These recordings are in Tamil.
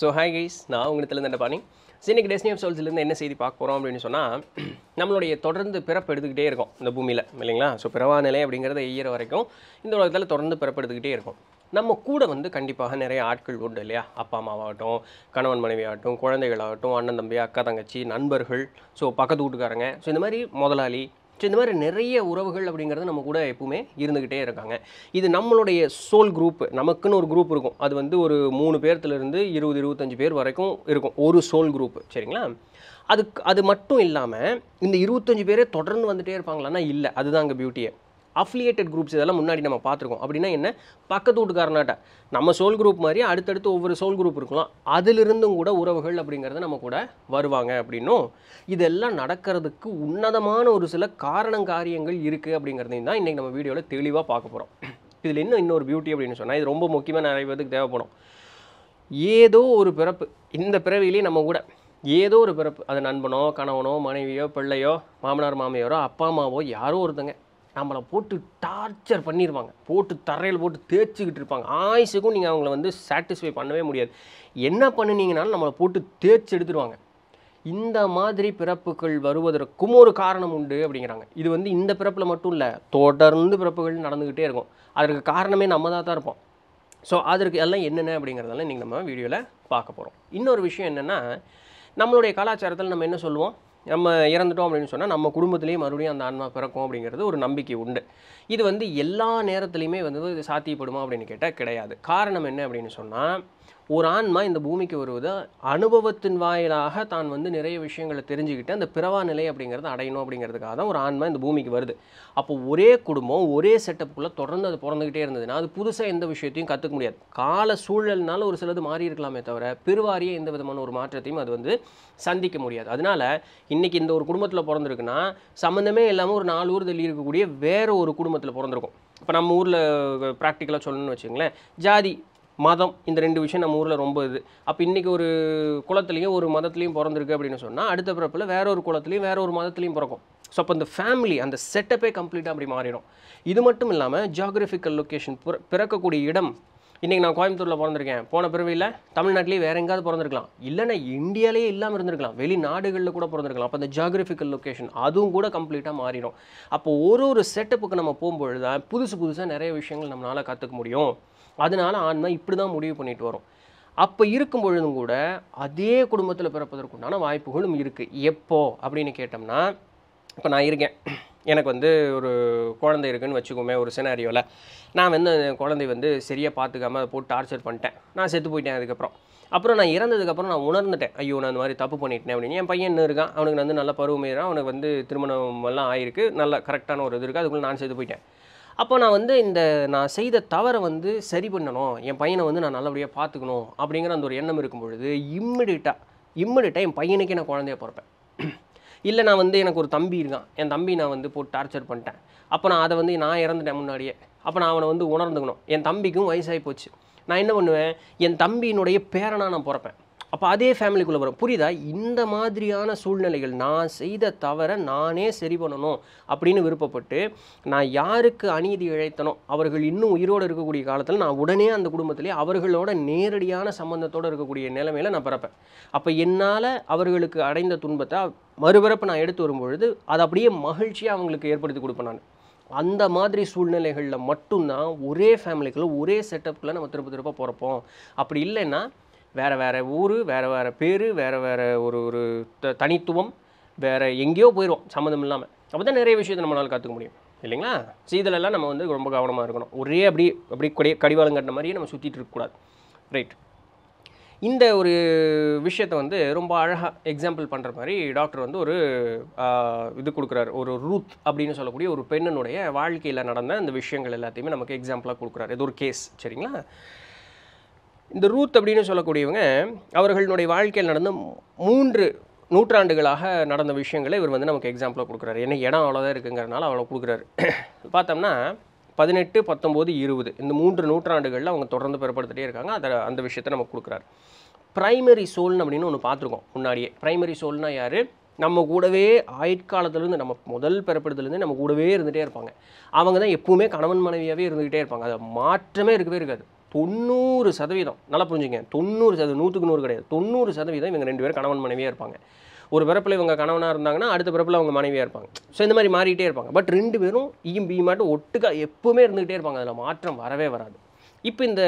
ஸோ ஹாய் கைஸ் நான் உங்கள்கிட்ட இந்த பாணி இன்னைக்கு டெஸ்னி ஆஃப் சோல்ஸ்லேருந்து என்ன செய்தி பார்க்க போகிறோம் அப்படின்னு சொன்னால் நம்மளுடைய தொடர்ந்து பிறப்பு எடுத்துக்கிட்டே இருக்கும் இந்த பூமியில் இல்லைங்களா ஸோ பிறவா நிலை அப்படிங்கிறத ஈயிற வரைக்கும் இந்த உலகத்தில் தொடர்ந்து பிறப்பு எடுத்துக்கிட்டே இருக்கும் நம்ம கூட வந்து கண்டிப்பாக நிறைய ஆட்கள் உண்டு இல்லையா அப்பா அம்மாவாகட்டும் கணவன் மனைவி ஆகட்டும் குழந்தைகளாகட்டும் அண்ணன் தம்பி அக்கா தங்கச்சி நண்பர்கள் ஸோ பக்கத்து வீட்டுக்காரங்க ஸோ இந்த மாதிரி முதலாளி ஸோ இந்த மாதிரி நிறைய உறவுகள் அப்படிங்கிறது நம்ம கூட எப்பவுமே இருந்துக்கிட்டே இருக்காங்க இது நம்மளுடைய சோல் குரூப் நமக்குன்னு ஒரு குரூப் இருக்கும் அது வந்து ஒரு மூணு பேர்த்துலேருந்து இருபது இருபத்தஞ்சு பேர் வரைக்கும் இருக்கும் ஒரு சோல் குரூப் சரிங்களா அதுக்கு அது மட்டும் இல்லாமல் இந்த இருபத்தஞ்சி பேரே தொடர்ந்து வந்துகிட்டே இருப்பாங்களான்னா இல்லை அதுதான் அங்கே பியூட்டியை அஃபிலியேட்டட் குரூப்ஸ் இதெல்லாம் முன்னாடி நம்ம பார்த்துருக்கோம் அப்படின்னா என்ன பக்கத்து வீட்டுக்காரனாட்ட நம்ம சோல் குரூப் மாதிரி அடுத்தடுத்து ஒவ்வொரு சோல் குரூப் இருக்கலாம் அதிலிருந்தும் கூட உறவுகள் அப்படிங்கிறத நம்ம கூட வருவாங்க அப்படின்னும் இதெல்லாம் நடக்கிறதுக்கு உன்னதமான ஒரு சில காரியங்கள் இருக்குது அப்படிங்கிறதையும் தான் இன்றைக்கி நம்ம வீடியோவில் தெளிவாக பார்க்க போகிறோம் இதில் இன்னும் இன்னொரு பியூட்டி அப்படின்னு சொன்னால் இது ரொம்ப முக்கியமாக நிறைய பேருக்கு தேவைப்படும் ஏதோ ஒரு பிறப்பு இந்த பிறவிலேயே நம்ம கூட ஏதோ ஒரு பிறப்பு அது நண்பனோ கணவனோ மனைவியோ பிள்ளையோ மாமனார் மாமியாரோ அப்பா அம்மாவோ யாரோ ஒருத்தங்க நம்மளை போட்டு டார்ச்சர் பண்ணிடுவாங்க போட்டு தரையில் போட்டு தேய்ச்சிக்கிட்டு இருப்பாங்க ஆயுசுக்கும் நீங்கள் அவங்கள வந்து சாட்டிஸ்ஃபை பண்ணவே முடியாது என்ன பண்ணினீங்கனாலும் நம்மளை போட்டு தேய்ச்சி எடுத்துருவாங்க இந்த மாதிரி பிறப்புகள் வருவதற்கும் ஒரு காரணம் உண்டு அப்படிங்கிறாங்க இது வந்து இந்த பிறப்பில் மட்டும் இல்லை தொடர்ந்து பிறப்புகள் நடந்துக்கிட்டே இருக்கும் அதற்கு காரணமே நம்ம தான் தான் இருப்போம் ஸோ அதற்கு எல்லாம் என்னென்ன அப்படிங்கிறதெல்லாம் இன்றைக்கி நம்ம வீடியோவில் பார்க்க போகிறோம் இன்னொரு விஷயம் என்னென்னா நம்மளுடைய கலாச்சாரத்தில் நம்ம என்ன சொல்லுவோம் நம்ம இறந்துட்டோம் அப்படின்னு சொன்னால் நம்ம குடும்பத்துலேயே மறுபடியும் அந்த ஆன்மா பிறக்கும் அப்படிங்கிறது ஒரு நம்பிக்கை உண்டு இது வந்து எல்லா நேரத்துலையுமே வந்து இது சாத்தியப்படுமா அப்படின்னு கேட்டால் கிடையாது காரணம் என்ன அப்படின்னு சொன்னால் ஒரு ஆன்மா இந்த பூமிக்கு வருவது அனுபவத்தின் வாயிலாக தான் வந்து நிறைய விஷயங்களை தெரிஞ்சுக்கிட்டு அந்த பிறவா நிலை அப்படிங்கிறத அடையணும் அப்படிங்கிறதுக்காக தான் ஒரு ஆன்மா இந்த பூமிக்கு வருது அப்போ ஒரே குடும்பம் ஒரே செட்டப்புக்குள்ளே தொடர்ந்து அது பிறந்துக்கிட்டே இருந்ததுன்னா அது புதுசாக எந்த விஷயத்தையும் கற்றுக்க முடியாது கால சூழல்னால ஒரு சிலது மாறி இருக்கலாமே தவிர பெருவாரியே எந்த விதமான ஒரு மாற்றத்தையும் அது வந்து சந்திக்க முடியாது அதனால் இன்றைக்கி இந்த ஒரு குடும்பத்தில் பிறந்திருக்குன்னா சம்மந்தமே இல்லாமல் ஒரு நாலு ஊர் தள்ளி இருக்கக்கூடிய வேறு ஒரு குடும்பத்தில் பிறந்திருக்கும் இப்போ நம்ம ஊரில் ப்ராக்டிக்கலாக சொல்லணும்னு வச்சுங்களேன் ஜாதி மதம் இந்த ரெண்டு விஷயம் நம்ம ஊரில் ரொம்ப இது அப்போ இன்றைக்கி ஒரு குளத்துலேயும் ஒரு மதத்துலேயும் பிறந்திருக்கு அப்படின்னு சொன்னால் அடுத்த பிறப்பில் வேற ஒரு குளத்துலேயும் வேற ஒரு மதத்துலேயும் பிறக்கும் ஸோ அப்போ இந்த ஃபேமிலி அந்த செட்டப்பே கம்ப்ளீட்டாக அப்படி மாறிடும் இது மட்டும் இல்லாமல் ஜியாகிரபிக்கல் லொக்கேஷன் பிறக்கக்கூடிய இடம் இன்றைக்கி நான் கோயம்புத்தூரில் பிறந்திருக்கேன் போன பிறவியில் தமிழ்நாட்டிலேயே வேறு எங்கேயாவது பிறந்திருக்கலாம் இல்லைனா இந்தியாவிலேயே இல்லாமல் இருந்திருக்கலாம் வெளிநாடுகளில் கூட பிறந்திருக்கலாம் அப்போ அந்த ஜியாகிரபிக்கல் லொக்கேஷன் அதுவும் கூட கம்ப்ளீட்டாக மாறிடும் அப்போ ஒரு ஒரு செட்டப்புக்கு நம்ம போகும்பொழுது புதுசு புதுசாக நிறைய விஷயங்கள் நம்மளால் கற்றுக்க முடியும் அதனால் ஆன்மா இப்படி தான் முடிவு பண்ணிட்டு வரும் அப்போ இருக்கும் பொழுதும் கூட அதே குடும்பத்தில் பிறப்பதற்குண்டான வாய்ப்புகளும் இருக்குது எப்போ அப்படின்னு கேட்டோம்னா இப்போ நான் இருக்கேன் எனக்கு வந்து ஒரு குழந்தை இருக்குதுன்னு வச்சுக்கோமே ஒரு சினாரியோவில் நான் வந்து குழந்தை வந்து சரியாக பார்த்துக்காம அதை போட்டு டார்ச்சர் பண்ணிட்டேன் நான் செத்து போயிட்டேன் அதுக்கப்புறம் அப்புறம் நான் இறந்ததுக்கப்புறம் நான் உணர்ந்துட்டேன் ஐயோ நான் அந்த மாதிரி தப்பு பண்ணிட்டேன் அப்படின்னு என் பையன் இருக்கான் அவனுக்கு வந்து நல்ல பருவம் அவனுக்கு வந்து திருமணம் எல்லாம் ஆயிருக்கு நல்ல கரெக்டான ஒரு இது இருக்குது அதுக்குள்ளே நான் செத்து போயிட்டேன் அப்போ நான் வந்து இந்த நான் செய்த தவறை வந்து சரி பண்ணணும் என் பையனை வந்து நான் நல்லபடியாக பார்த்துக்கணும் அப்படிங்கிற அந்த ஒரு எண்ணம் இருக்கும் பொழுது இம்மிடியட்டாக இம்மிடியட்டாக என் பையனுக்கே நான் குழந்தைய பிறப்பேன் இல்லை நான் வந்து எனக்கு ஒரு தம்பி இருக்கான் என் தம்பி நான் வந்து போட்டு டார்ச்சர் பண்ணிட்டேன் அப்போ நான் அதை வந்து நான் இறந்துட்டேன் முன்னாடியே அப்போ நான் அவனை வந்து உணர்ந்துக்கணும் என் தம்பிக்கும் வயசாகி போச்சு நான் என்ன பண்ணுவேன் என் தம்பியினுடைய பேரனாக நான் பிறப்பேன் அப்போ அதே ஃபேமிலிக்குள்ளே வரும் புரியுதா இந்த மாதிரியான சூழ்நிலைகள் நான் செய்த தவிர நானே சரி பண்ணணும் அப்படின்னு விருப்பப்பட்டு நான் யாருக்கு அநீதி இழைத்தனோ அவர்கள் இன்னும் உயிரோடு இருக்கக்கூடிய காலத்தில் நான் உடனே அந்த குடும்பத்திலே அவர்களோட நேரடியான சம்பந்தத்தோடு இருக்கக்கூடிய நிலைமையில் நான் பிறப்பேன் அப்போ என்னால் அவர்களுக்கு அடைந்த துன்பத்தை மறுபிறப்பு நான் எடுத்து வரும்பொழுது அது அப்படியே மகிழ்ச்சியாக அவங்களுக்கு ஏற்படுத்தி கொடுப்பேன் நான் அந்த மாதிரி சூழ்நிலைகளில் மட்டும்தான் ஒரே ஃபேமிலிக்குள்ளே ஒரே செட்டப்புக்குள்ளே நம்ம திரும்ப திரும்ப பிறப்போம் அப்படி இல்லைன்னா வேறு வேறு ஊர் வேறு வேறு பேர் வேறு வேறு ஒரு ஒரு த தனித்துவம் வேறு எங்கேயோ போயிடுவோம் சம்மந்தம் இல்லாமல் அப்போ தான் நிறைய விஷயத்தை நம்மளால் கற்றுக்க முடியும் இல்லைங்களா சீதலெல்லாம் நம்ம வந்து ரொம்ப கவனமாக இருக்கணும் ஒரே அப்படி அப்படி கொடி கடிவாளம் கட்டின மாதிரியே நம்ம சுற்றிட்டு இருக்கக்கூடாது ரைட் இந்த ஒரு விஷயத்தை வந்து ரொம்ப அழகாக எக்ஸாம்பிள் பண்ணுற மாதிரி டாக்டர் வந்து ஒரு இது கொடுக்குறாரு ஒரு ரூத் அப்படின்னு சொல்லக்கூடிய ஒரு பெண்ணனுடைய வாழ்க்கையில் நடந்த அந்த விஷயங்கள் எல்லாத்தையுமே நமக்கு எக்ஸாம்பிளாக கொடுக்குறாரு இது ஒரு கேஸ் சரிங்களா இந்த ரூத் அப்படின்னு சொல்லக்கூடியவங்க அவர்களுடைய வாழ்க்கையில் நடந்த மூன்று நூற்றாண்டுகளாக நடந்த விஷயங்களை இவர் வந்து நமக்கு எக்ஸாம்பிளாக கொடுக்குறாரு ஏன்னா இடம் அவ்வளோதான் இருக்குங்கிறனால அவ்வளோ கொடுக்குறாரு பார்த்தோம்னா பதினெட்டு பத்தொம்போது இருபது இந்த மூன்று நூற்றாண்டுகளில் அவங்க தொடர்ந்து பெறப்படுத்திட்டே இருக்காங்க அதை அந்த விஷயத்தை நமக்கு கொடுக்குறாரு ப்ரைமரி சோல்னு அப்படின்னு ஒன்று பார்த்துருக்கோம் முன்னாடியே ப்ரைமரி சோல்னால் யார் நம்ம கூடவே ஆயுட்காலத்துலேருந்து நம்ம முதல் பிறப்பிடத்துலேருந்து நம்ம கூடவே இருந்துகிட்டே இருப்பாங்க அவங்க தான் எப்போவுமே கணவன் மனைவியாகவே இருந்துக்கிட்டே இருப்பாங்க அது மாற்றமே இருக்கவே இருக்காது தொண்ணூறு சதவீதம் நல்லா புரிஞ்சுங்க தொண்ணூறு சதவீதம் நூற்றுக்கு நூறு கிடையாது தொண்ணூறு சதவீதம் இவங்க ரெண்டு பேரும் கணவன் மனைவியாக இருப்பாங்க ஒரு பிறப்பில் இவங்க கணவனாக இருந்தாங்கன்னா அடுத்த பிறப்பில் அவங்க மனைவியாக இருப்பாங்க ஸோ இந்த மாதிரி மாறிக்கிட்டே இருப்பாங்க பட் ரெண்டு பேரும் ஈயும் பி மாட்டும் ஒட்டுக்கா எப்போவுமே இருந்துகிட்டே இருப்பாங்க அதில் மாற்றம் வரவே வராது இப்போ இந்த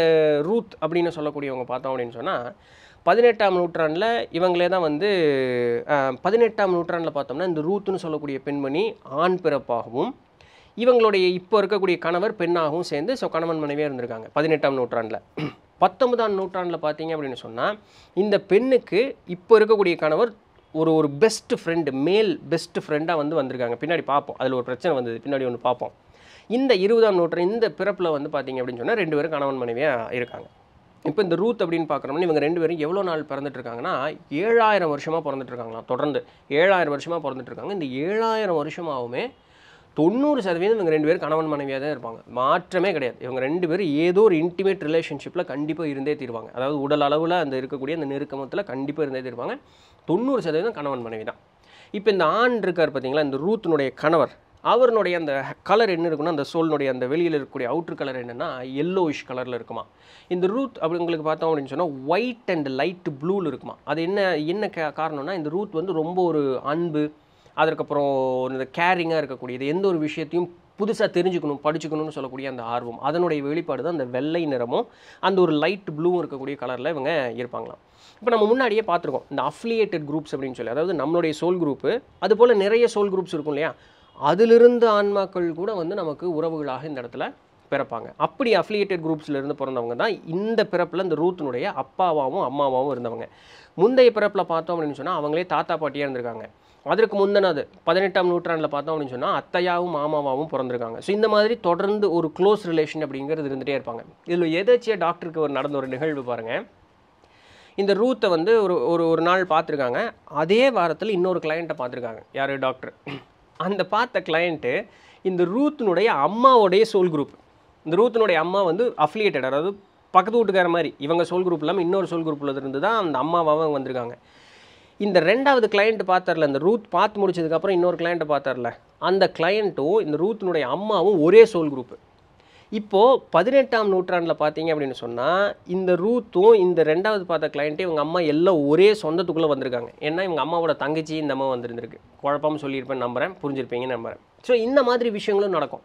ரூத் அப்படின்னு சொல்லக்கூடியவங்க பார்த்தோம் அப்படின்னு சொன்னால் பதினெட்டாம் நூற்றாண்டில் இவங்களே தான் வந்து பதினெட்டாம் நூற்றாண்டில் பார்த்தோம்னா இந்த ரூத்துன்னு சொல்லக்கூடிய பெண்மணி ஆண் பிறப்பாகவும் இவங்களுடைய இப்போ இருக்கக்கூடிய கணவர் பெண்ணாகவும் சேர்ந்து ஸோ கணவன் மனைவியாக இருந்திருக்காங்க பதினெட்டாம் நூற்றாண்டில் பத்தொன்பதாம் நூற்றாண்டில் பார்த்தீங்க அப்படின்னு சொன்னால் இந்த பெண்ணுக்கு இப்போ இருக்கக்கூடிய கணவர் ஒரு ஒரு பெஸ்ட் ஃப்ரெண்டு மேல் பெஸ்ட் ஃப்ரெண்டாக வந்து வந்திருக்காங்க பின்னாடி பார்ப்போம் அதில் ஒரு பிரச்சனை வந்தது பின்னாடி ஒன்று பார்ப்போம் இந்த இருபதாம் நூற்றாண்டு இந்த பிறப்பில் வந்து பார்த்தீங்க அப்படின்னு சொன்னால் ரெண்டு பேரும் கணவன் மனைவியாக இருக்காங்க இப்போ இந்த ரூத் அப்படின்னு பார்க்குறோம்னா இவங்க ரெண்டு பேரும் எவ்வளோ நாள் பிறந்துட்டுருக்காங்கன்னா ஏழாயிரம் வருஷமாக பிறந்துட்டுருக்காங்களாம் தொடர்ந்து ஏழாயிரம் வருஷமாக பிறந்துட்டுருக்காங்க இந்த ஏழாயிரம் வருஷமாகவுமே தொண்ணூறு சதவீதம் இவங்க ரெண்டு பேரும் கணவன் மனைவியாக தான் இருப்பாங்க மாற்றமே கிடையாது இவங்க ரெண்டு பேரும் ஏதோ ஒரு இன்டிமேட் ரிலேஷன்ஷிப்பில் கண்டிப்பாக இருந்தே தீர்வாங்க அதாவது உடல் அளவில் அந்த இருக்கக்கூடிய அந்த நெருக்கமத்தில் கண்டிப்பாக இருந்தே தீர்வாங்க தொண்ணூறு சதவீதம் கணவன் மனைவி தான் இப்போ இந்த ஆண் இருக்கார் பார்த்தீங்களா இந்த ரூத்தினுடைய கணவர் அவருடைய அந்த கலர் என்ன இருக்குன்னா அந்த சோல்னுடைய அந்த வெளியில் இருக்கக்கூடிய அவுட்ரு கலர் என்னென்னா எல்லோயிஷ் கலரில் இருக்குமா இந்த ரூத் அப்படி உங்களுக்கு பார்த்தோம் அப்படின்னு சொன்னால் ஒயிட் அண்ட் லைட் ப்ளூவில் இருக்குமா அது என்ன என்ன காரணம்னா இந்த ரூத் வந்து ரொம்ப ஒரு அன்பு அதற்கப்புறம் இந்த கேரிங்காக இருக்கக்கூடியது எந்த ஒரு விஷயத்தையும் புதுசாக தெரிஞ்சுக்கணும் படிச்சுக்கணும்னு சொல்லக்கூடிய அந்த ஆர்வம் அதனுடைய வெளிப்பாடு தான் அந்த வெள்ளை நிறமும் அந்த ஒரு லைட் ப்ளூவும் இருக்கக்கூடிய கலரில் இவங்க இருப்பாங்களாம் இப்போ நம்ம முன்னாடியே பார்த்துருக்கோம் இந்த அஃப்லியேட்டட் குரூப்ஸ் அப்படின்னு சொல்லி அதாவது நம்மளுடைய சோல் குரூப்பு அது போல் நிறைய சோல் குரூப்ஸ் இருக்கும் இல்லையா அதிலிருந்து ஆன்மாக்கள் கூட வந்து நமக்கு உறவுகளாக இந்த இடத்துல பிறப்பாங்க அப்படி அஃப்லியேட்டட் குரூப்ஸில் இருந்து பிறந்தவங்க தான் இந்த பிறப்பில் இந்த ரூத்தினுடைய அப்பாவாகவும் அம்மாவாகவும் இருந்தவங்க முந்தைய பிறப்பில் பார்த்தோம் அப்படின்னு சொன்னால் அவங்களே தாத்தா பாட்டியாக இருந்திருக்காங்க அதற்கு முந்தினது பதினெட்டாம் நூற்றாண்டில் பார்த்தோம் அப்படின்னு சொன்னால் அத்தையாவும் மாமாவும் பிறந்திருக்காங்க ஸோ இந்த மாதிரி தொடர்ந்து ஒரு க்ளோஸ் ரிலேஷன் அப்படிங்கிறது இருந்துகிட்டே இருப்பாங்க இதில் எதாச்சியாக டாக்டருக்கு ஒரு நடந்த ஒரு நிகழ்வு பாருங்கள் இந்த ரூத்தை வந்து ஒரு ஒரு ஒரு நாள் பார்த்துருக்காங்க அதே வாரத்தில் இன்னொரு கிளையண்ட்டை பார்த்துருக்காங்க யார் டாக்டர் அந்த பார்த்த கிளையண்ட்டு இந்த ரூத்தினுடைய அம்மாவோடைய சோல் குரூப் இந்த ரூத்தினுடைய அம்மா வந்து அஃப்லியேட்டட் அதாவது பக்கத்து வீட்டுக்கார மாதிரி இவங்க சோல் குரூப் இல்லாமல் இன்னொரு சோல் குரூப்பில் இருந்து தான் அந்த அம்மாவாக வந்திருக்காங்க இந்த ரெண்டாவது கிளையண்ட் பார்த்தார்ல இந்த ரூத் பார்த்து முடிச்சதுக்கப்புறம் இன்னொரு கிளையண்ட்டை பார்த்தார்ல அந்த கிளையண்ட்டும் இந்த ரூத்தினுடைய அம்மாவும் ஒரே சோல் குரூப்பு இப்போது பதினெட்டாம் நூற்றாண்டில் பார்த்தீங்க அப்படின்னு சொன்னால் இந்த ரூத்தும் இந்த ரெண்டாவது பார்த்த கிளையண்ட்டே இவங்க அம்மா எல்லாம் ஒரே சொந்தத்துக்குள்ளே வந்திருக்காங்க ஏன்னா இவங்க அம்மாவோட தங்கச்சி இந்த அம்மா வந்துருந்துருக்கு குழப்பம் சொல்லியிருப்பேன் நம்புகிறேன் புரிஞ்சிருப்பீங்கன்னு நம்புகிறேன் ஸோ இந்த மாதிரி விஷயங்களும் நடக்கும்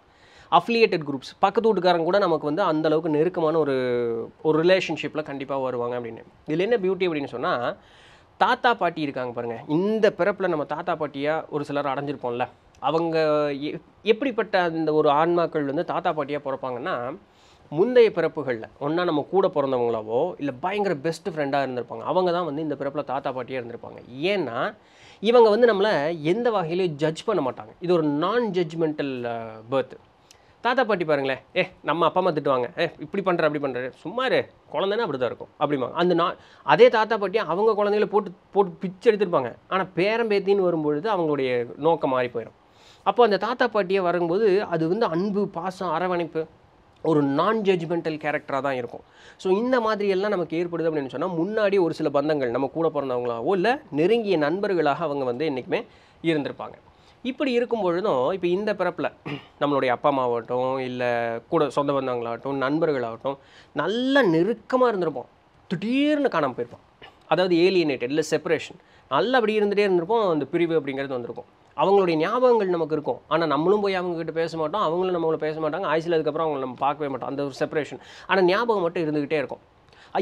அஃப்லியேட்டட் குரூப்ஸ் பக்கத்து வீட்டுக்காரங்க கூட நமக்கு வந்து அந்தளவுக்கு நெருக்கமான ஒரு ஒரு ரிலேஷன்ஷிப்பில் கண்டிப்பாக வருவாங்க அப்படின்னு இதில் என்ன பியூட்டி அப்படின்னு சொன்னால் தாத்தா பாட்டி இருக்காங்க பாருங்கள் இந்த பிறப்பில் நம்ம தாத்தா பாட்டியாக ஒரு சிலர் அடைஞ்சிருப்போம்ல அவங்க எப்படிப்பட்ட அந்த ஒரு ஆன்மாக்கள் வந்து தாத்தா பாட்டியாக பிறப்பாங்கன்னா முந்தைய பிறப்புகளில் ஒன்றா நம்ம கூட பிறந்தவங்களாவோ இல்லை பயங்கர பெஸ்ட் ஃப்ரெண்டாக இருந்திருப்பாங்க அவங்க தான் வந்து இந்த பிறப்பில் தாத்தா பாட்டியாக இருந்திருப்பாங்க ஏன்னா இவங்க வந்து நம்மளை எந்த வகையிலையும் ஜட்ஜ் பண்ண மாட்டாங்க இது ஒரு நான் ஜட்ஜ்மெண்டல் பர்த் தாத்தா பாட்டி பாருங்களேன் ஏ நம்ம அப்பா அம்மா திட்டுவாங்க ஏ இப்படி பண்ணுற அப்படி பண்ணுற சும்மாரு குழந்தைன்னா அப்படி தான் இருக்கும் அப்படிமா அந்த நான் அதே தாத்தா பாட்டி அவங்க குழந்தைங்கள போட்டு போட்டு பிச்சு எடுத்திருப்பாங்க ஆனால் பேரம்பேத்தின்னு வரும்பொழுது அவங்களுடைய நோக்கம் மாறி போயிடும் அப்போ அந்த தாத்தா பாட்டியை வரும்போது அது வந்து அன்பு பாசம் அரவணைப்பு ஒரு நான் ஜட்ஜ்மெண்டல் கேரக்டராக தான் இருக்கும் ஸோ இந்த மாதிரியெல்லாம் நமக்கு ஏற்படுது அப்படின்னு சொன்னால் முன்னாடி ஒரு சில பந்தங்கள் நம்ம கூட பிறந்தவங்களாவோ இல்லை நெருங்கிய நண்பர்களாக அவங்க வந்து என்றைக்குமே இருந்திருப்பாங்க இப்படி இருக்கும் பொழுதும் இப்போ இந்த பிறப்பில் நம்மளுடைய அப்பா அம்மாவாகட்டும் இல்லை கூட சொந்த பந்தங்களாகட்டும் நண்பர்களாகட்டும் நல்லா நெருக்கமாக இருந்திருப்போம் திடீர்னு காணாமல் போயிருப்போம் அதாவது ஏலியனேட்டட் இல்லை செப்பரேஷன் நல்லா அப்படி இருந்துகிட்டே இருந்திருப்போம் அந்த பிரிவு அப்படிங்கிறது வந்திருக்கும் அவங்களுடைய ஞாபகங்கள் நமக்கு இருக்கும் ஆனால் நம்மளும் போய் அவங்கக்கிட்ட பேச மாட்டோம் அவங்களும் நம்மளை பேச மாட்டாங்க ஆயுசில் அதுக்கப்புறம் அவங்களை நம்ம பார்க்கவே மாட்டோம் அந்த ஒரு செப்பரேஷன் ஆனால் ஞாபகம் மட்டும் இருந்துக்கிட்டே இருக்கும்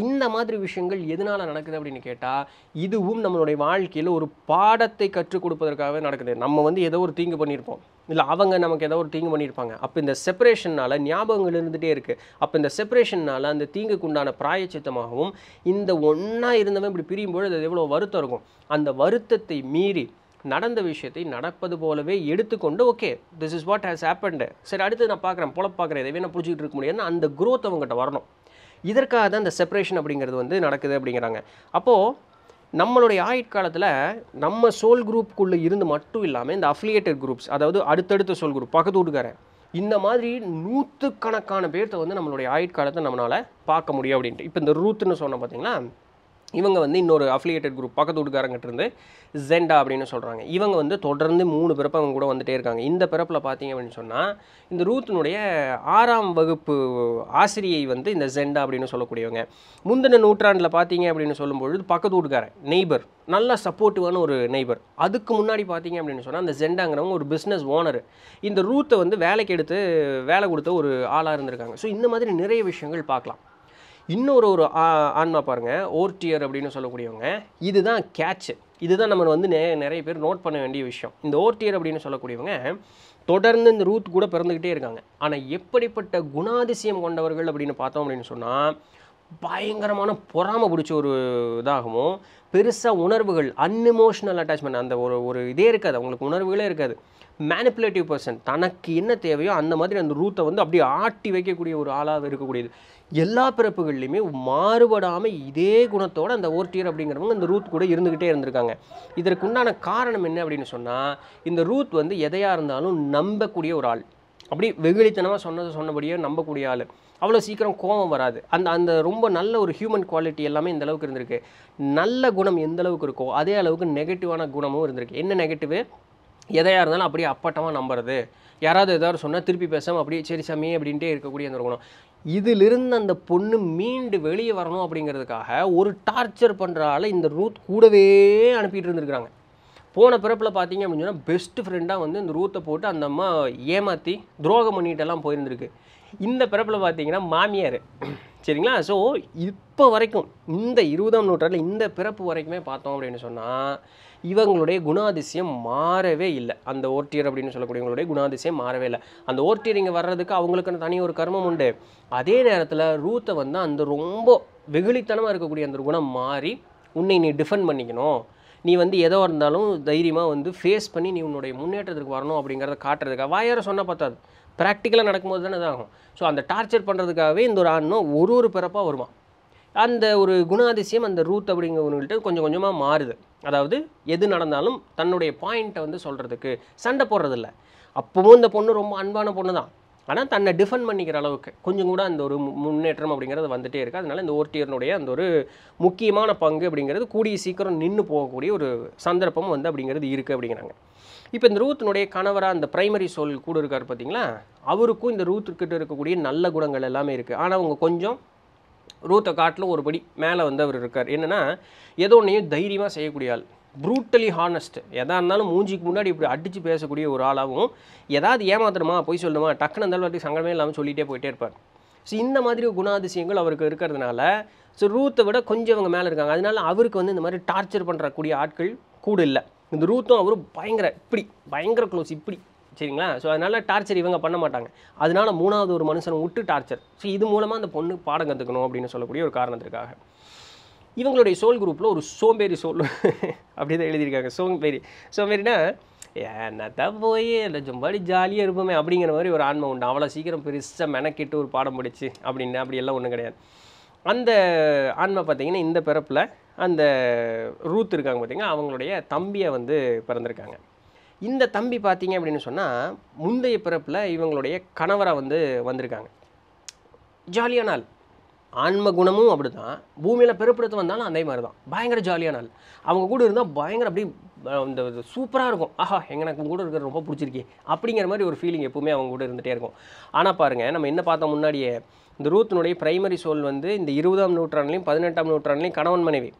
இந்த மாதிரி விஷயங்கள் எதனால் நடக்குது அப்படின்னு கேட்டால் இதுவும் நம்மளுடைய வாழ்க்கையில் ஒரு பாடத்தை கற்றுக் கொடுப்பதற்காகவே நடக்குது நம்ம வந்து ஏதோ ஒரு தீங்கு பண்ணியிருப்போம் இல்லை அவங்க நமக்கு ஏதோ ஒரு தீங்கு பண்ணியிருப்பாங்க அப்போ இந்த செப்பரேஷனால் ஞாபகங்கள் இருந்துகிட்டே இருக்குது அப்போ இந்த செப்பரேஷனால் அந்த தீங்குக்கு உண்டான பிராயச்சித்தமாகவும் இந்த ஒன்றா இருந்தவன் இப்படி பிரியும்போது அது எவ்வளோ வருத்தம் இருக்கும் அந்த வருத்தத்தை மீறி நடந்த விஷயத்தை நடப்பது போலவே எடுத்துக்கொண்டு okay this is what has happened சரி அடுத்து நான் பார்க்குறேன் புலப்பாக்குறேன் எதை நான் பிடிச்சிக்கிட்டு இருக்க முடியாதுன்னு அந்த குரோத் அவங்ககிட்ட வரணும் இதற்காக தான் இந்த செப்பரேஷன் அப்படிங்கிறது வந்து நடக்குது அப்படிங்கிறாங்க அப்போது நம்மளுடைய ஆயுட்காலத்தில் நம்ம சோல் குரூப்புக்குள்ளே இருந்து மட்டும் இல்லாமல் இந்த அஃபிலியேட்டட் குரூப்ஸ் அதாவது அடுத்தடுத்த சோல் குரூப் பக்கத்து வீட்டுக்காரன் இந்த மாதிரி நூற்றுக்கணக்கான பேர்த்த வந்து நம்மளுடைய ஆயுட்காலத்தை நம்மளால் பார்க்க முடியும் அப்படின்ட்டு இப்போ இந்த ரூத்துன்னு சொன்ன பார்த்தீங்கன்னா இவங்க வந்து இன்னொரு அஃபிலியேட்டட் குரூப் பக்கத்து வீட்டுக்காரங்கிட்ட இருந்து ஜெண்டா அப்படின்னு சொல்கிறாங்க இவங்க வந்து தொடர்ந்து மூணு பிறப்பு அவங்க கூட வந்துகிட்டே இருக்காங்க இந்த பிறப்பில் பார்த்தீங்க அப்படின்னு சொன்னால் இந்த ரூத்தினுடைய ஆறாம் வகுப்பு ஆசிரியை வந்து இந்த ஜெண்டா அப்படின்னு சொல்லக்கூடியவங்க முந்தின நூற்றாண்டில் பார்த்தீங்க அப்படின்னு சொல்லும்பொழுது பக்கத்து வீட்டுக்காரன் நெய்பர் நல்ல சப்போர்ட்டிவான ஒரு நெய்பர் அதுக்கு முன்னாடி பார்த்தீங்க அப்படின்னு சொன்னால் அந்த ஜெண்டாங்கிறவங்க ஒரு பிஸ்னஸ் ஓனர் இந்த ரூத்தை வந்து வேலைக்கு எடுத்து வேலை கொடுத்த ஒரு ஆளாக இருந்திருக்காங்க ஸோ இந்த மாதிரி நிறைய விஷயங்கள் பார்க்கலாம் இன்னொரு ஒரு ஆன்மா பாருங்கள் ஓர்டியர் அப்படின்னு சொல்லக்கூடியவங்க இதுதான் கேட்சு இதுதான் நம்ம வந்து நே நிறைய பேர் நோட் பண்ண வேண்டிய விஷயம் இந்த ஓர்டியர் அப்படின்னு சொல்லக்கூடியவங்க தொடர்ந்து இந்த ரூத் கூட பிறந்துக்கிட்டே இருக்காங்க ஆனால் எப்படிப்பட்ட குணாதிசயம் கொண்டவர்கள் அப்படின்னு பார்த்தோம் அப்படின்னு சொன்னால் பயங்கரமான பொறாமை பிடிச்ச ஒரு இதாகவும் பெருசாக உணர்வுகள் அன்இமோஷனல் அட்டாச்மெண்ட் அந்த ஒரு ஒரு இதே இருக்காது அவங்களுக்கு உணர்வுகளே இருக்காது மேனிப்புலேட்டிவ் பர்சன் தனக்கு என்ன தேவையோ அந்த மாதிரி அந்த ரூத்தை வந்து அப்படியே ஆட்டி வைக்கக்கூடிய ஒரு ஆளாக இருக்கக்கூடியது எல்லா பிறப்புகள்லையுமே மாறுபடாமல் இதே குணத்தோடு அந்த ஓர்டியர் அப்படிங்கிறவங்க இந்த ரூத் கூட இருந்துக்கிட்டே இருந்திருக்காங்க இதற்குண்டான காரணம் என்ன அப்படின்னு சொன்னால் இந்த ரூத் வந்து எதையாக இருந்தாலும் நம்பக்கூடிய ஒரு ஆள் அப்படி வெகுளித்தனமாக சொன்னது சொன்னபடியே நம்பக்கூடிய ஆள் அவ்வளோ சீக்கிரம் கோபம் வராது அந்த அந்த ரொம்ப நல்ல ஒரு ஹியூமன் குவாலிட்டி எல்லாமே இந்த அளவுக்கு இருந்திருக்கு நல்ல குணம் எந்த அளவுக்கு இருக்கோ அதே அளவுக்கு நெகட்டிவான குணமும் இருந்திருக்கு என்ன நெகட்டிவு எதையாக இருந்தாலும் அப்படியே அப்பட்டமாக நம்புறது யாராவது ஏதாவது சொன்னால் திருப்பி பேசாமல் அப்படியே சரி சாமி அப்படின்ட்டே இருக்கக்கூடிய அந்த குணம் இதிலிருந்து அந்த பொண்ணு மீண்டு வெளியே வரணும் அப்படிங்கிறதுக்காக ஒரு டார்ச்சர் பண்ணுற இந்த ரூத் கூடவே அனுப்பிட்டு இருந்திருக்கிறாங்க போன பிறப்பில் பார்த்தீங்க அப்படின்னு சொன்னால் பெஸ்ட் ஃப்ரெண்டாக வந்து இந்த ரூத்தை போட்டு அந்த அம்மா ஏமாற்றி துரோகம் பண்ணிகிட்டெல்லாம் போயிருந்திருக்கு இந்த பிறப்பில் பார்த்தீங்கன்னா மாமியார் சரிங்களா ஸோ இப்போ வரைக்கும் இந்த இருபதாம் நூற்றாண்டில் இந்த பிறப்பு வரைக்குமே பார்த்தோம் அப்படின்னு சொன்னால் இவங்களுடைய குணாதிசயம் மாறவே இல்லை அந்த ஓர்டியர் அப்படின்னு சொல்லக்கூடியவங்களுடைய குணாதிசயம் மாறவே இல்லை அந்த ஓர்டியர் இங்கே வர்றதுக்கு அவங்களுக்குன்னு தனி ஒரு கர்மம் உண்டு அதே நேரத்தில் ரூத்தை வந்து அந்த ரொம்ப வெகுளித்தனமாக இருக்கக்கூடிய அந்த குணம் மாறி உன்னை நீ டிஃபெண்ட் பண்ணிக்கணும் நீ வந்து எதோ இருந்தாலும் தைரியமாக வந்து ஃபேஸ் பண்ணி நீ உன்னுடைய முன்னேற்றத்துக்கு வரணும் அப்படிங்கிறத காட்டுறதுக்காக வாயார சொன்னால் பார்த்தாது ப்ராக்டிக்கலாக நடக்கும்போது தானே இதாகும் ஸோ அந்த டார்ச்சர் பண்ணுறதுக்காகவே இந்த ஒரு ஆண்ணும் ஒரு ஒரு பிறப்பாக வருவான் அந்த ஒரு குணாதிசயம் அந்த ரூத் அப்படிங்கிறவங்கள்ட்ட கொஞ்சம் கொஞ்சமாக மாறுது அதாவது எது நடந்தாலும் தன்னுடைய பாயிண்ட்டை வந்து சொல்கிறதுக்கு சண்டை போடுறதில்ல அப்போவும் இந்த பொண்ணு ரொம்ப அன்பான பொண்ணு தான் ஆனால் தன்னை டிஃபெண்ட் பண்ணிக்கிற அளவுக்கு கொஞ்சம் கூட அந்த ஒரு முன்னேற்றம் அப்படிங்கிறது வந்துகிட்டே இருக்குது அதனால் இந்த ஓட்டியர்னுடைய அந்த ஒரு முக்கியமான பங்கு அப்படிங்கிறது கூடிய சீக்கிரம் நின்று போகக்கூடிய ஒரு சந்தர்ப்பம் வந்து அப்படிங்கிறது இருக்குது அப்படிங்கிறாங்க இப்போ இந்த ரூத்தினுடைய கணவராக அந்த பிரைமரி சோல் கூட இருக்கார் பார்த்தீங்களா அவருக்கும் இந்த ரூத்துக்கிட்ட இருக்கக்கூடிய நல்ல குணங்கள் எல்லாமே இருக்குது ஆனால் அவங்க கொஞ்சம் ரூத்தை காட்டில் ஒரு படி மேலே வந்து அவர் இருக்கார் என்னென்னா ஏதோ ஒன்றையும் தைரியமாக செய்யக்கூடிய ஆள் ப்ரூட்டலி ஹானஸ்ட் எதாக இருந்தாலும் மூஞ்சிக்கு முன்னாடி இப்படி அடித்து பேசக்கூடிய ஒரு ஆளாகவும் ஏதாவது ஏமாத்தணுமா போய் சொல்லணுமா டக்குன்னு அந்த அளவுக்கு சங்கடமே இல்லாமல் சொல்லிகிட்டே போயிட்டே இருப்பார் ஸோ இந்த மாதிரி குணாதிசயங்கள் அவருக்கு இருக்கிறதுனால ஸோ ரூத்தை விட கொஞ்சம் அவங்க மேலே இருக்காங்க அதனால அவருக்கு வந்து இந்த மாதிரி டார்ச்சர் பண்ணுறக்கூடிய ஆட்கள் கூட இல்லை இந்த ரூத்தும் அவரும் பயங்கர இப்படி பயங்கர க்ளோஸ் இப்படி சரிங்களா ஸோ அதனால் டார்ச்சர் இவங்க பண்ண மாட்டாங்க அதனால் மூணாவது ஒரு மனுஷனை விட்டு டார்ச்சர் ஸோ இது மூலமாக அந்த பொண்ணு பாடம் கற்றுக்கணும் அப்படின்னு சொல்லக்கூடிய ஒரு காரணத்திற்காக இவங்களுடைய சோல் குரூப்பில் ஒரு சோம்பேறி சோல் அப்படி தான் எழுதியிருக்காங்க சோம்பேறி சோம்பேறினா என்னத்தான் போய் ஜம்பாடி ஜாலியாக இருப்போமே அப்படிங்கிற மாதிரி ஒரு ஆன்மை உண்டு அவ்வளோ சீக்கிரம் பெருசாக மெனக்கிட்டு ஒரு பாடம் படிச்சு அப்படின்னு அப்படியெல்லாம் ஒன்றும் கிடையாது அந்த ஆன்மை பார்த்திங்கன்னா இந்த பிறப்பில் அந்த ரூத் இருக்காங்க பார்த்திங்கன்னா அவங்களுடைய தம்பியை வந்து பிறந்திருக்காங்க இந்த தம்பி பார்த்தீங்க அப்படின்னு சொன்னால் முந்தைய பிறப்பில் இவங்களுடைய கணவராக வந்து வந்திருக்காங்க ஜாலியான நாள் ஆன்ம குணமும் அப்படி தான் பூமியில் பிறப்பிடத்து வந்தாலும் அதே மாதிரி தான் பயங்கர ஜாலியாக நாள் அவங்க கூட இருந்தால் பயங்கர அப்படி இந்த சூப்பராக இருக்கும் ஆஹா எங்க எனக்கு கூட இருக்கிற ரொம்ப பிடிச்சிருக்கே அப்படிங்கிற மாதிரி ஒரு ஃபீலிங் எப்பவுமே அவங்க கூட இருந்துகிட்டே இருக்கும் ஆனால் பாருங்கள் நம்ம என்ன பார்த்தோம் முன்னாடியே இந்த ரூத்தினுடைய பிரைமரி சோல் வந்து இந்த இருபதாம் நூற்றாண்டுலையும் பதினெட்டாம் நூற்றாண்டுலையும் கணவன் மனைவி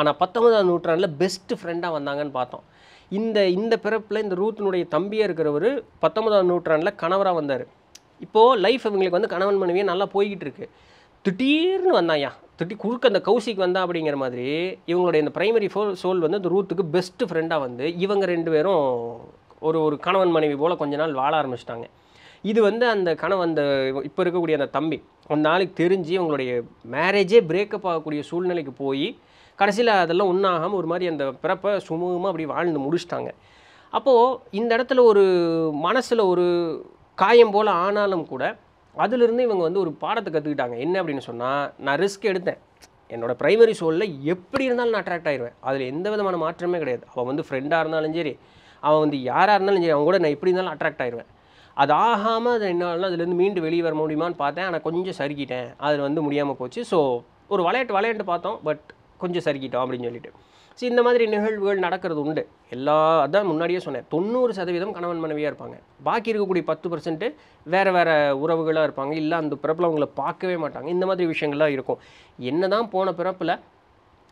ஆனால் பத்தொன்பதாம் நூற்றாண்டில் பெஸ்ட் ஃப்ரெண்டாக வந்தாங்கன்னு பார்த்தோம் இந்த இந்த பிறப்பில் இந்த ரூத்தினுடைய தம்பியாக இருக்கிறவர் பத்தொன்பதாம் நூற்றாண்டில் கணவராக வந்தார் இப்போது லைஃப் இவங்களுக்கு வந்து கணவன் மனைவியே நல்லா போய்கிட்டு இருக்கு திடீர்னு வந்தாயா திட்டி குறுக்க அந்த கௌசிக்கு வந்தா அப்படிங்கிற மாதிரி இவங்களுடைய இந்த பிரைமரி ஃபோல் சோல் வந்து அந்த ரூத்துக்கு பெஸ்ட்டு ஃப்ரெண்டாக வந்து இவங்க ரெண்டு பேரும் ஒரு ஒரு கணவன் மனைவி போல் கொஞ்ச நாள் வாழ ஆரம்பிச்சிட்டாங்க இது வந்து அந்த கணவன் அந்த இப்போ இருக்கக்கூடிய அந்த தம்பி அந்த நாளைக்கு தெரிஞ்சு இவங்களுடைய மேரேஜே பிரேக்கப் ஆகக்கூடிய சூழ்நிலைக்கு போய் கடைசியில் அதெல்லாம் ஒன்றாகாமல் ஒரு மாதிரி அந்த பிறப்பை சுமூகமாக அப்படி வாழ்ந்து முடிச்சிட்டாங்க அப்போது இந்த இடத்துல ஒரு மனசில் ஒரு காயம் போல் ஆனாலும் கூட அதிலிருந்து இவங்க வந்து ஒரு பாடத்தை கற்றுக்கிட்டாங்க என்ன அப்படின்னு சொன்னால் நான் ரிஸ்க் எடுத்தேன் என்னோடய ப்ரைமரி சோலில் எப்படி இருந்தாலும் நான் அட்ராக்ட் ஆகிடுவேன் அதில் எந்த விதமான மாற்றமே கிடையாது அவன் வந்து ஃப்ரெண்டாக இருந்தாலும் சரி அவன் வந்து யாராக இருந்தாலும் சரி அவன் கூட நான் எப்படி இருந்தாலும் அட்ராக்ட் ஆகிடுவேன் அது ஆகாமல் அது என்னால் அதுலேருந்து மீண்டு வெளியே வர முடியுமான்னு பார்த்தேன் ஆனால் கொஞ்சம் சறுக்கிட்டேன் அதில் வந்து முடியாமல் போச்சு ஸோ ஒரு விளையாட்டு விளையாண்டு பார்த்தோம் பட் கொஞ்சம் சறுக்கிட்டோம் அப்படின்னு சொல்லிட்டு ஸோ இந்த மாதிரி நிகழ்வுகள் நடக்கிறது உண்டு எல்லா அதான் முன்னாடியே சொன்னேன் தொண்ணூறு சதவீதம் கணவன் மனைவியாக இருப்பாங்க பாக்கி இருக்கக்கூடிய பத்து பர்சன்ட்டு வேறு வேறு உறவுகளாக இருப்பாங்க இல்லை அந்த பிறப்பில் அவங்கள பார்க்கவே மாட்டாங்க இந்த மாதிரி விஷயங்கள்லாம் இருக்கும் என்ன தான் போன பிறப்பில்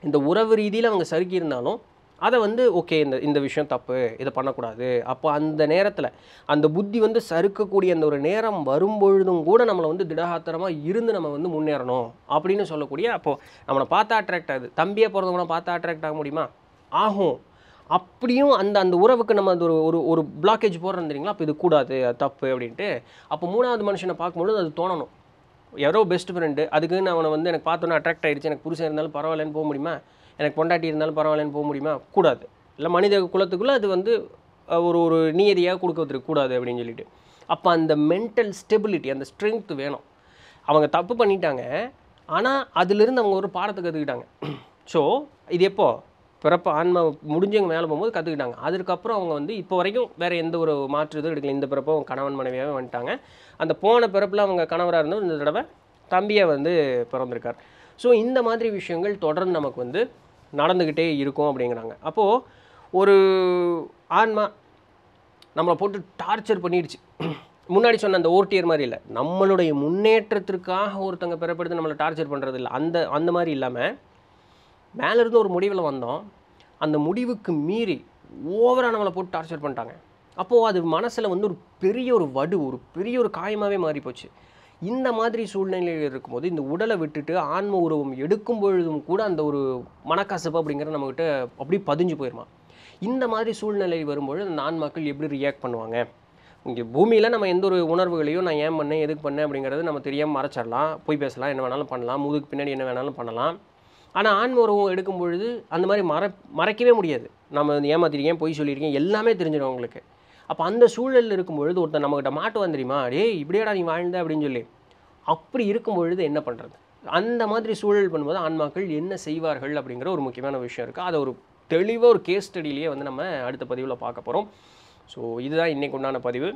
இந்த உறவு ரீதியில் அவங்க சறுக்கியிருந்தாலும் அதை வந்து ஓகே இந்த இந்த விஷயம் தப்பு இதை பண்ணக்கூடாது அப்போ அந்த நேரத்தில் அந்த புத்தி வந்து சறுக்கக்கூடிய அந்த ஒரு நேரம் வரும்பொழுதும் கூட நம்மளை வந்து திடகாத்திரமாக இருந்து நம்ம வந்து முன்னேறணும் அப்படின்னு சொல்லக்கூடிய அப்போது நம்மளை பார்த்தா அட்ராக்ட் ஆகுது தம்பியை பிறந்தவங்கள பார்த்தா அட்ராக்ட் ஆக முடியுமா ஆகும் அப்படியும் அந்த அந்த உறவுக்கு நம்ம அந்த ஒரு ஒரு ஒரு பிளாக்கேஜ் போடுறோம் தெரியுங்களா அப்போ இது கூடாது தப்பு அப்படின்ட்டு அப்போ மூணாவது மனுஷனை பார்க்கும்பொழுது அது தோணணும் யாரோ பெஸ்ட் ஃப்ரெண்டு அதுக்குன்னு அவனை வந்து எனக்கு பார்த்தோன்னே அட்ராக்ட் ஆகிடுச்சு எனக்கு புருஷன் இருந்தாலும் பரவாயில்லன்னு போக முடியுமா எனக்கு பொண்டாட்டி இருந்தாலும் பரவாயில்லன்னு போக முடியுமா கூடாது இல்லை மனித குலத்துக்குள்ளே அது வந்து ஒரு ஒரு நியதியாக கொடுக்கறதுக்கு கூடாது அப்படின்னு சொல்லிட்டு அப்போ அந்த மென்டல் ஸ்டெபிலிட்டி அந்த ஸ்ட்ரென்த்து வேணும் அவங்க தப்பு பண்ணிட்டாங்க ஆனால் அதுலேருந்து அவங்க ஒரு பாடத்தை கற்றுக்கிட்டாங்க ஸோ இது எப்போ பிறப்பு ஆன்மா முடிஞ்சவங்க மேலே போகும்போது கற்றுக்கிட்டாங்க அதுக்கப்புறம் அவங்க வந்து இப்போ வரைக்கும் வேறு எந்த ஒரு மாற்று இதுவும் எடுக்கல இந்த பிறப்பும் அவங்க கணவன் மனைவியாகவே வந்துட்டாங்க அந்த போன பிறப்பில் அவங்க கணவராக இருந்தோம் இந்த தடவை தம்பியை வந்து பிறந்திருக்கார் ஸோ இந்த மாதிரி விஷயங்கள் தொடர்ந்து நமக்கு வந்து நடந்துக்கிட்டே இருக்கும் அப்படிங்கிறாங்க அப்போது ஒரு ஆன்மா நம்மளை போட்டு டார்ச்சர் பண்ணிடுச்சு முன்னாடி சொன்ன அந்த ஓர்டியர் மாதிரி இல்லை நம்மளுடைய முன்னேற்றத்திற்காக ஒருத்தங்க பிறப்படுத்து நம்மளை டார்ச்சர் பண்ணுறது இல்லை அந்த அந்த மாதிரி இல்லாமல் மேலேருந்து ஒரு முடிவில் வந்தோம் அந்த முடிவுக்கு மீறி ஓவராக நம்மளை போட்டு டார்ச்சர் பண்ணிட்டாங்க அப்போது அது மனசில் வந்து ஒரு பெரிய ஒரு வடு ஒரு பெரிய ஒரு காயமாகவே மாறிப்போச்சு இந்த மாதிரி சூழ்நிலையில் இருக்கும்போது இந்த உடலை விட்டுட்டு ஆன்ம உருவம் எடுக்கும் பொழுதும் கூட அந்த ஒரு மனக்கசப்பு அப்படிங்கிற நம்மக்கிட்ட அப்படி பதிஞ்சு போயிருமா இந்த மாதிரி சூழ்நிலை வரும்போது அந்த ஆன்மாக்கள் எப்படி ரியாக்ட் பண்ணுவாங்க இங்கே பூமியில் நம்ம எந்த ஒரு உணர்வுகளையும் நான் ஏன் பண்ணேன் எதுக்கு பண்ணேன் அப்படிங்கிறது நம்ம தெரியாமல் மறைச்சிடலாம் போய் பேசலாம் என்ன வேணாலும் பண்ணலாம் முதுக்கு பின்னாடி என்ன வேணாலும் பண்ணலாம் ஆனால் ஆன்ம உறவம் எடுக்கும் பொழுது அந்த மாதிரி மற மறைக்கவே முடியாது நம்ம ஏமாத்திருக்கேன் பொய் சொல்லியிருக்கேன் எல்லாமே தெரிஞ்சிடும் உங்களுக்கு அப்போ அந்த சூழலில் இருக்கும் பொழுது ஒருத்தர் நம்மகிட்ட மாட்டு தெரியுமா டே இப்படியேடா நீ வாழ்ந்த அப்படின்னு சொல்லி அப்படி இருக்கும் பொழுது என்ன பண்ணுறது அந்த மாதிரி சூழல் பண்ணும்போது ஆன்மாக்கள் என்ன செய்வார்கள் அப்படிங்கிற ஒரு முக்கியமான விஷயம் இருக்குது அதை ஒரு தெளிவாக ஒரு கேஸ் ஸ்டடியிலேயே வந்து நம்ம அடுத்த பதிவில் பார்க்க போகிறோம் ஸோ இதுதான் இன்றைக்கு உண்டான பதிவு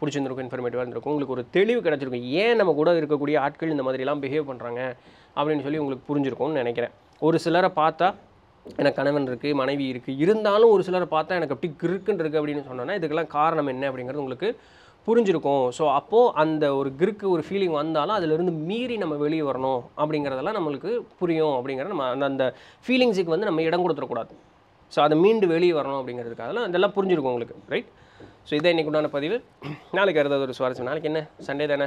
பிடிச்சிருந்துருக்கும் இன்ஃபர்மேட்டிவாக இருந்திருக்கும் உங்களுக்கு ஒரு தெளிவு கிடச்சிருக்கும் ஏன் நம்ம கூட இருக்கக்கூடிய ஆட்கள் இந்த மாதிரிலாம் பிஹேவ் பண்ணுறாங்க அப்படின்னு சொல்லி உங்களுக்கு புரிஞ்சிருக்கும்னு நினைக்கிறேன் ஒரு சிலரை பார்த்தா எனக்கு கணவன் இருக்குது மனைவி இருக்குது இருந்தாலும் ஒரு சிலரை பார்த்தா எனக்கு அப்படி கிறுக்குன்னு இருக்குது அப்படின்னு சொன்னோன்னா இதுக்கெல்லாம் காரணம் என்ன அப்படிங்கிறது உங்களுக்கு புரிஞ்சிருக்கும் ஸோ அப்போது அந்த ஒரு கிறுக்கு ஒரு ஃபீலிங் வந்தாலும் அதிலிருந்து மீறி நம்ம வெளியே வரணும் அப்படிங்கிறதெல்லாம் நம்மளுக்கு புரியும் அப்படிங்கிற நம்ம அந்த அந்த ஃபீலிங்ஸுக்கு வந்து நம்ம இடம் கொடுத்துடக்கூடாது ஸோ அதை மீண்டு வெளியே வரணும் அப்படிங்கிறதுக்காக அதெல்லாம் புரிஞ்சிருக்கும் உங்களுக்கு ரைட் ஸோ இதான் இன்றைக்கு உண்டான பதிவு நாளைக்கு இருந்தது ஒரு சுவாரஸ்யம் நாளைக்கு என்ன சண்டே தானே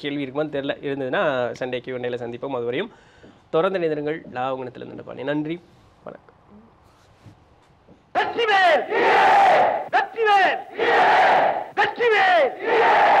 கேள்வி இருக்குமான்னு தெரில இருந்ததுன்னா சண்டே கியூ சந்திப்போம் அது வரையும் தொடர்ந்து நிதிரங்கள் லாவங்கணத்திலிருந்து நன்றி வணக்கம் வெற்றிவேல் வெற்றிவேல் வெற்றிவேல்